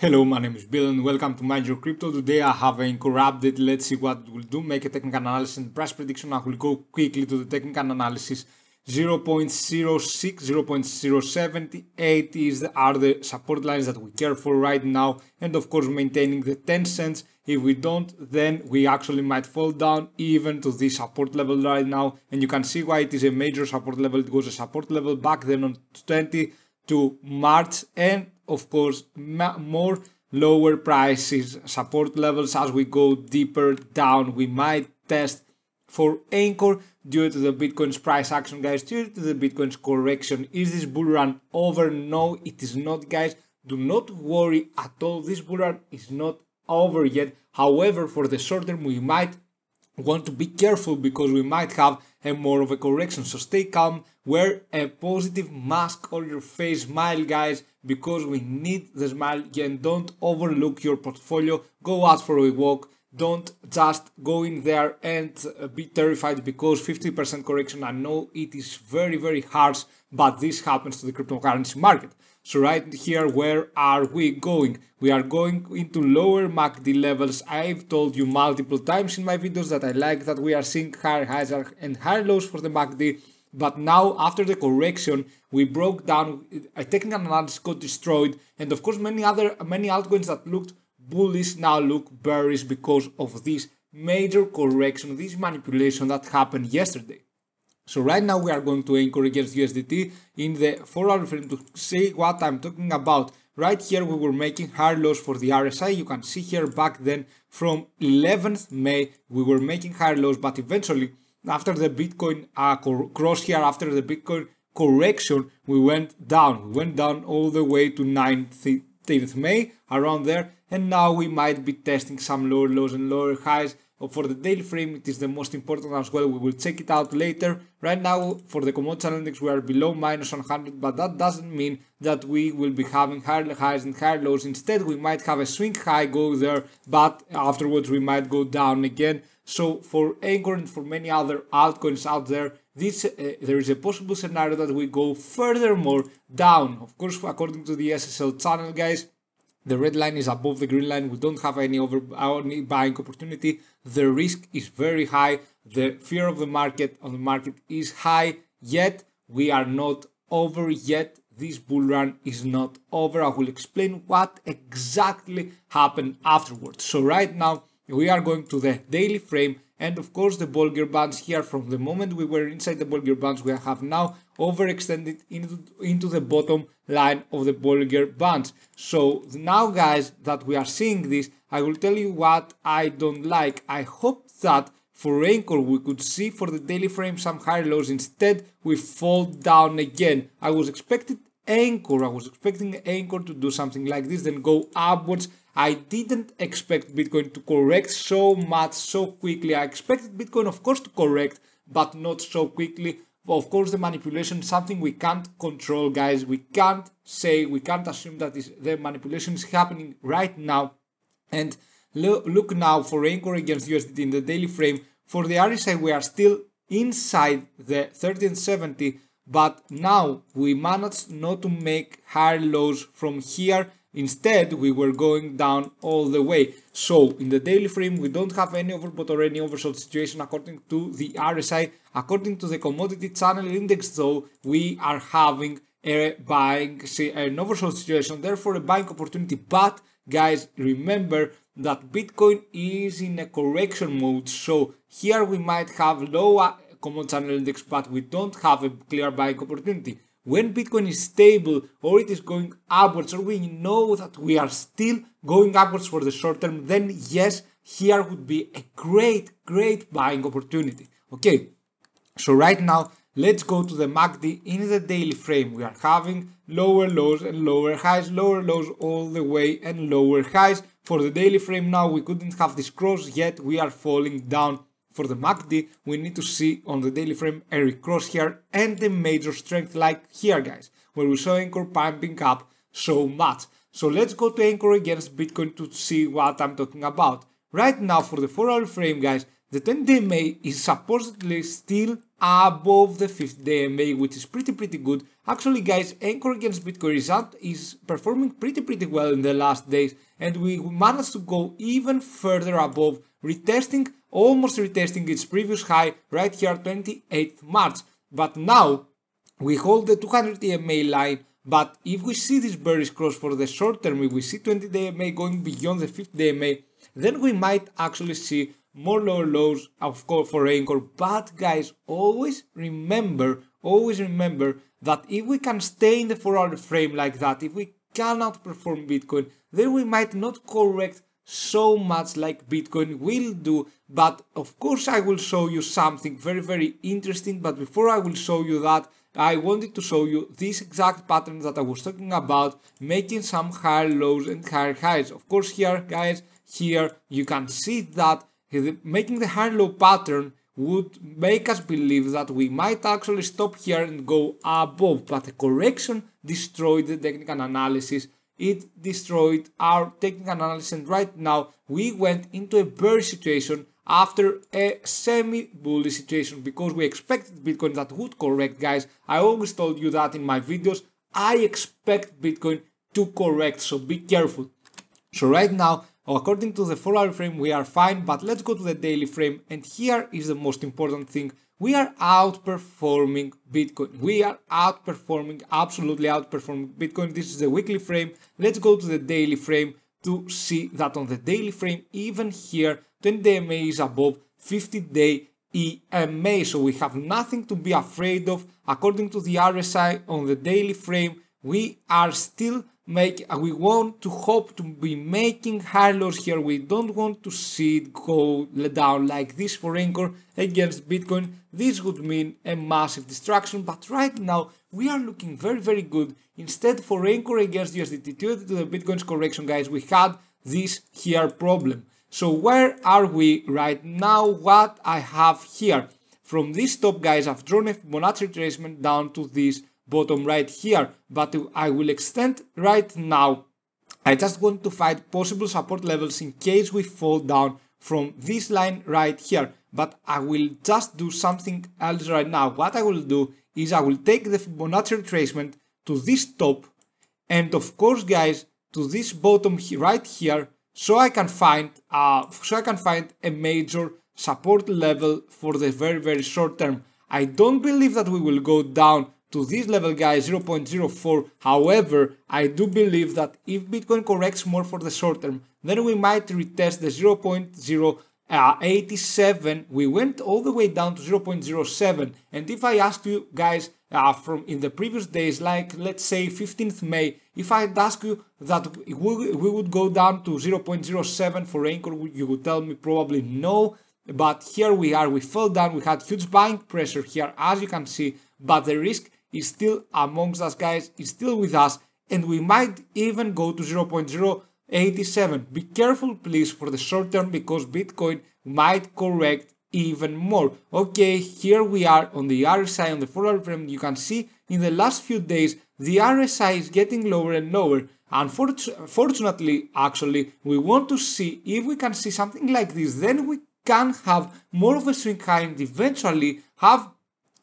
Hello, my name is Bill and welcome to Mind Your Crypto. Today I have an core update. Let's see what it will do. Make a technical analysis and price prediction. I will go quickly to the technical analysis. 0.06, 0.070, is the, are the support lines that we care for right now. And of course, maintaining the 10 cents. If we don't, then we actually might fall down even to this support level right now. And you can see why it is a major support level. It was a support level back then on 20 to March and of course more lower prices support levels as we go deeper down we might test for anchor due to the bitcoin's price action guys due to the bitcoin's correction is this bull run over no it is not guys do not worry at all this bull run is not over yet however for the short term we might want to be careful because we might have a more of a correction. So stay calm, wear a positive mask on your face, smile guys, because we need the smile and don't overlook your portfolio. Go out for a walk. Don't just go in there and uh, be terrified because 50% correction, I know it is very, very harsh, but this happens to the cryptocurrency market. So right here, where are we going? We are going into lower MACD levels. I've told you multiple times in my videos that I like that we are seeing higher highs and higher lows for the MACD. But now, after the correction, we broke down, a technical analysis got destroyed, and of course many other, many altcoins that looked bullish now look bearish because of this major correction, this manipulation that happened yesterday. So right now we are going to anchor against USDT in the 4 hour frame to see what I'm talking about. Right here we were making higher lows for the RSI, you can see here back then from 11th May we were making higher lows but eventually after the Bitcoin uh, cross here, after the Bitcoin correction we went down, we went down all the way to 19th May around there and now we might be testing some lower lows and lower highs for the daily frame it is the most important as well we will check it out later right now for the commodity index we are below minus 100 but that doesn't mean that we will be having higher highs and higher lows instead we might have a swing high go there but afterwards we might go down again so for anchor and for many other altcoins out there this uh, there is a possible scenario that we go furthermore down of course according to the ssl channel guys the red line is above the green line. We don't have any over any buying opportunity. The risk is very high. The fear of the market on the market is high. Yet we are not over yet. This bull run is not over. I will explain what exactly happened afterwards. So right now we are going to the daily frame and of course the Bolger Bands here from the moment we were inside the Bolger Bands we have now overextended into, into the bottom line of the Bollinger Bands. So now guys that we are seeing this, I will tell you what I don't like. I hope that for Anchor we could see for the daily frame some higher lows. Instead we fall down again. I was expecting Anchor, I was expecting Anchor to do something like this, then go upwards. I didn't expect Bitcoin to correct so much so quickly. I expected Bitcoin of course to correct, but not so quickly of course the manipulation something we can't control guys we can't say we can't assume that is, the manipulation is happening right now and lo look now for anchor against usdt in the daily frame for the rsi we are still inside the 1370 but now we managed not to make higher lows from here Instead, we were going down all the way. So in the daily frame, we don't have any overbought or any oversold situation according to the RSI. According to the commodity channel index though, we are having a buying, an oversold situation, therefore a buying opportunity. But guys, remember that Bitcoin is in a correction mode. So here we might have low commodity channel index, but we don't have a clear buying opportunity when Bitcoin is stable or it is going upwards or we know that we are still going upwards for the short term, then yes, here would be a great, great buying opportunity. Okay, so right now, let's go to the MACD in the daily frame. We are having lower lows and lower highs, lower lows all the way and lower highs. For the daily frame now, we couldn't have this cross yet. We are falling down for the MACD, we need to see on the daily frame a here and a major strength like here, guys, where we saw Anchor pumping up so much. So let's go to Anchor against Bitcoin to see what I'm talking about. Right now, for the 4-hour frame, guys, the 10-day MA is supposedly still above the 5-day MA, which is pretty, pretty good. Actually, guys, Anchor against Bitcoin result is performing pretty, pretty well in the last days, and we managed to go even further above retesting, almost retesting its previous high right here 28th March. But now we hold the 200 EMA line, but if we see this bearish cross for the short term, if we see 20 day EMA going beyond the 50 day EMA, then we might actually see more lower lows of course for anchor but guys always remember always remember that if we can stay in the 4 hour frame like that if we cannot perform bitcoin then we might not correct so much like Bitcoin will do. But of course, I will show you something very, very interesting. But before I will show you that, I wanted to show you this exact pattern that I was talking about, making some higher lows and higher highs. Of course, here, guys, here you can see that making the higher low pattern would make us believe that we might actually stop here and go above, but the correction destroyed the technical analysis it destroyed our technical analysis and right now we went into a bearish situation after a semi-bullish situation because we expected Bitcoin that would correct guys. I always told you that in my videos. I expect Bitcoin to correct so be careful. So right now according to the 4 hour frame we are fine but let's go to the daily frame and here is the most important thing we are outperforming Bitcoin. We are outperforming, absolutely outperforming Bitcoin. This is the weekly frame. Let's go to the daily frame to see that on the daily frame, even here, 20 day MA is above 50 day EMA. So we have nothing to be afraid of. According to the RSI on the daily frame, we are still make we want to hope to be making high lows here we don't want to see it go down like this for anchor against bitcoin this would mean a massive destruction but right now we are looking very very good instead for anchor against usdt due to the bitcoin's correction guys we had this here problem so where are we right now what i have here from this top guys i've drawn a monetary retracement down to this bottom right here, but I will extend right now. I just want to find possible support levels in case we fall down from this line right here, but I will just do something else right now. What I will do is I will take the Fibonacci retracement to this top and of course guys to this bottom right here so I can find uh, so I can find a major support level for the very very short term. I don't believe that we will go down to this level guys 0.04 however i do believe that if bitcoin corrects more for the short term then we might retest the 0.087 we went all the way down to 0.07 and if i ask you guys uh, from in the previous days like let's say 15th may if i would ask you that we, we would go down to 0.07 for anchor you would tell me probably no but here we are we fell down we had huge buying pressure here as you can see but the risk is still amongst us, guys. It's still with us, and we might even go to 0.087. Be careful, please, for the short term, because Bitcoin might correct even more. Okay, here we are on the RSI, on the 4-hour frame. You can see in the last few days, the RSI is getting lower and lower. Unfortunately, actually, we want to see if we can see something like this, then we can have more of a swing high and eventually have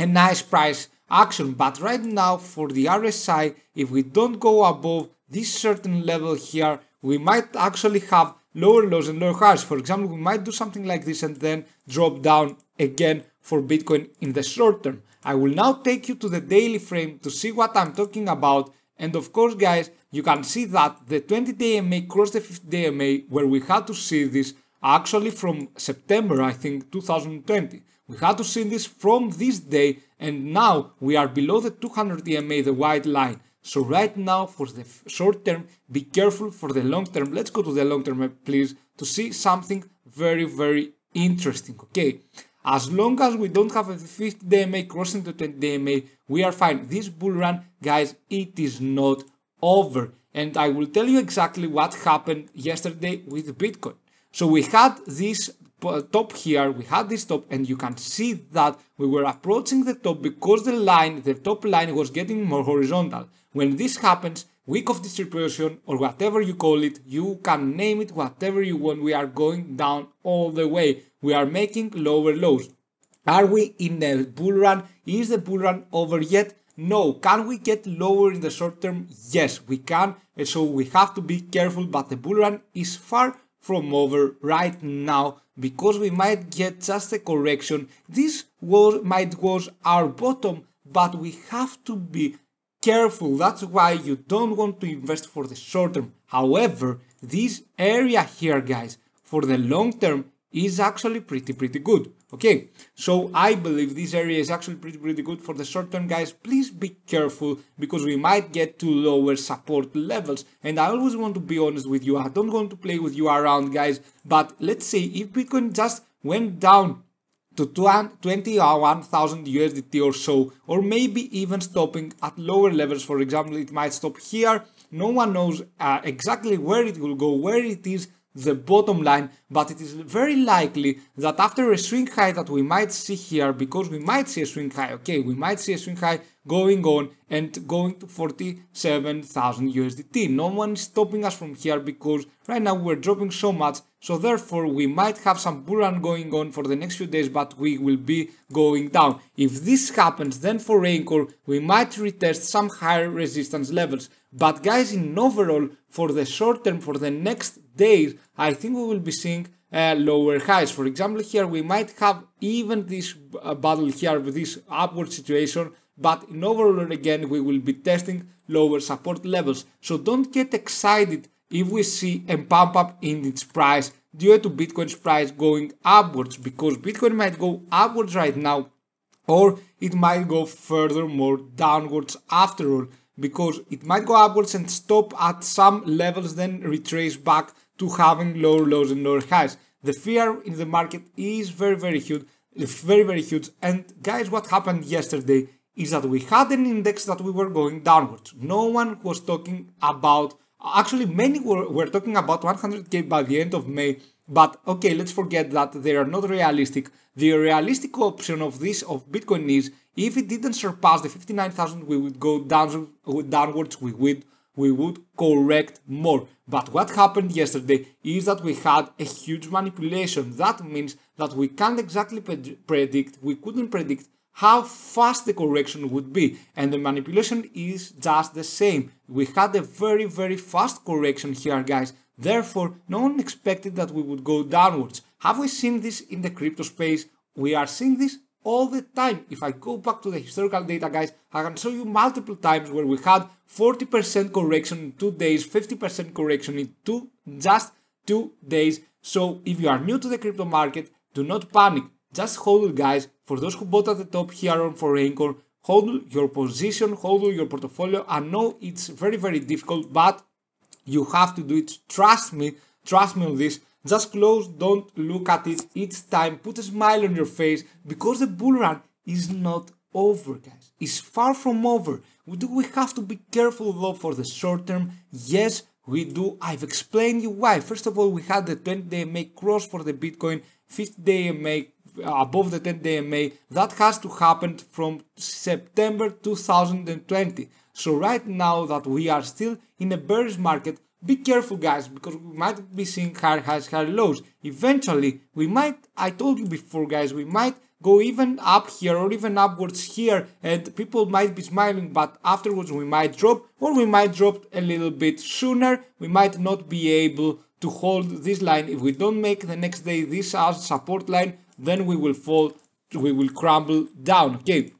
a nice price action. But right now for the RSI, if we don't go above this certain level here, we might actually have lower lows and lower highs. For example, we might do something like this and then drop down again for Bitcoin in the short term. I will now take you to the daily frame to see what I'm talking about. And of course, guys, you can see that the 20 day MA crossed the 50 day MA where we had to see this actually from September, I think, 2020. We had to see this from this day and now we are below the 200 EMA, the white line. So right now for the short term, be careful for the long term. Let's go to the long term, please, to see something very, very interesting, okay? As long as we don't have a 50 DMA crossing the 10 DMA, we are fine. This bull run, guys, it is not over. And I will tell you exactly what happened yesterday with Bitcoin. So we had this top here, we had this top and you can see that we were approaching the top because the line, the top line was getting more horizontal. When this happens, week of distribution or whatever you call it, you can name it whatever you want. We are going down all the way. We are making lower lows. Are we in the bull run? Is the bull run over yet? No. Can we get lower in the short term? Yes, we can. And So we have to be careful, but the bull run is far from over right now because we might get just a correction. This was, might was our bottom, but we have to be careful. That's why you don't want to invest for the short term. However, this area here, guys, for the long term is actually pretty, pretty good. Okay, so I believe this area is actually pretty, pretty good for the short term, guys. Please be careful because we might get to lower support levels. And I always want to be honest with you. I don't want to play with you around, guys. But let's say if Bitcoin just went down to 21,000 uh, USDT or so, or maybe even stopping at lower levels. For example, it might stop here. No one knows uh, exactly where it will go, where it is the bottom line, but it is very likely that after a swing high that we might see here, because we might see a swing high, okay, we might see a swing high going on and going to 47,000 USDT. No one is stopping us from here because right now we're dropping so much. So therefore we might have some bull run going on for the next few days but we will be going down. If this happens then for Raincore we might retest some higher resistance levels. But guys in overall for the short term for the next days I think we will be seeing uh, lower highs. For example, here we might have even this uh, battle here with this upward situation but in overall, again we will be testing lower support levels. So don't get excited if we see a pump up in its price due to Bitcoin's price going upwards because Bitcoin might go upwards right now or it might go further more downwards after all because it might go upwards and stop at some levels then retrace back to having lower lows and lower highs. The fear in the market is very very huge, very very huge and guys what happened yesterday is that we had an index that we were going downwards. No one was talking about, actually many were, were talking about 100k by the end of May, but okay, let's forget that they are not realistic. The realistic option of this, of Bitcoin is, if it didn't surpass the 59,000, we would go down, downwards, we would, we would correct more. But what happened yesterday is that we had a huge manipulation. That means that we can't exactly predict, we couldn't predict how fast the correction would be. And the manipulation is just the same. We had a very, very fast correction here, guys. Therefore, no one expected that we would go downwards. Have we seen this in the crypto space? We are seeing this all the time. If I go back to the historical data, guys, I can show you multiple times where we had 40% correction in two days, 50% correction in two, just two days. So if you are new to the crypto market, do not panic. Just it guys, for those who bought at the top here on for Anchor, hold your position, hold your portfolio. I know it's very, very difficult, but you have to do it. Trust me, trust me on this. Just close, don't look at it each time. Put a smile on your face because the bull run is not over, guys. It's far from over. We Do we have to be careful though for the short term? Yes, we do. I've explained you why. First of all, we had the 20 day make cross for the Bitcoin, 50 day make above the 10 day that has to happen from September 2020. So right now that we are still in a bearish market, be careful guys because we might be seeing higher highs, higher lows. Eventually, we might, I told you before guys, we might go even up here or even upwards here and people might be smiling but afterwards we might drop or we might drop a little bit sooner. We might not be able to hold this line if we don't make the next day this as support line then we will fall, we will crumble down, okay?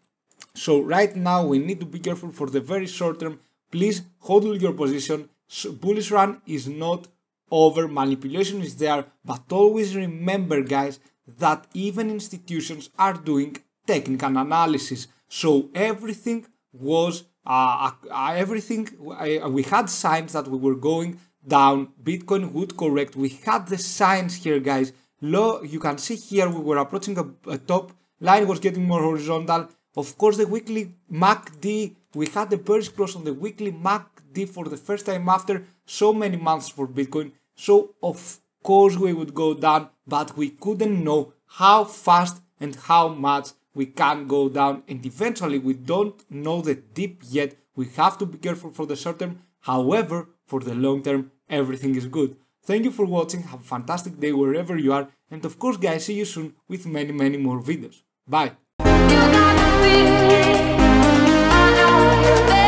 So right now we need to be careful for the very short term. Please hold your position. Bullish run is not over. Manipulation is there. But always remember, guys, that even institutions are doing technical analysis. So everything was, uh, uh, uh everything, uh, we had signs that we were going down. Bitcoin would correct. We had the signs here, guys low. You can see here we were approaching a, a top. Line was getting more horizontal. Of course, the weekly MACD, we had the bearish close on the weekly MACD for the first time after so many months for Bitcoin. So, of course, we would go down, but we couldn't know how fast and how much we can go down. And eventually, we don't know the dip yet. We have to be careful for the short term. However, for the long term, everything is good. Thank you for watching, have a fantastic day wherever you are, and of course guys, see you soon with many many more videos. Bye!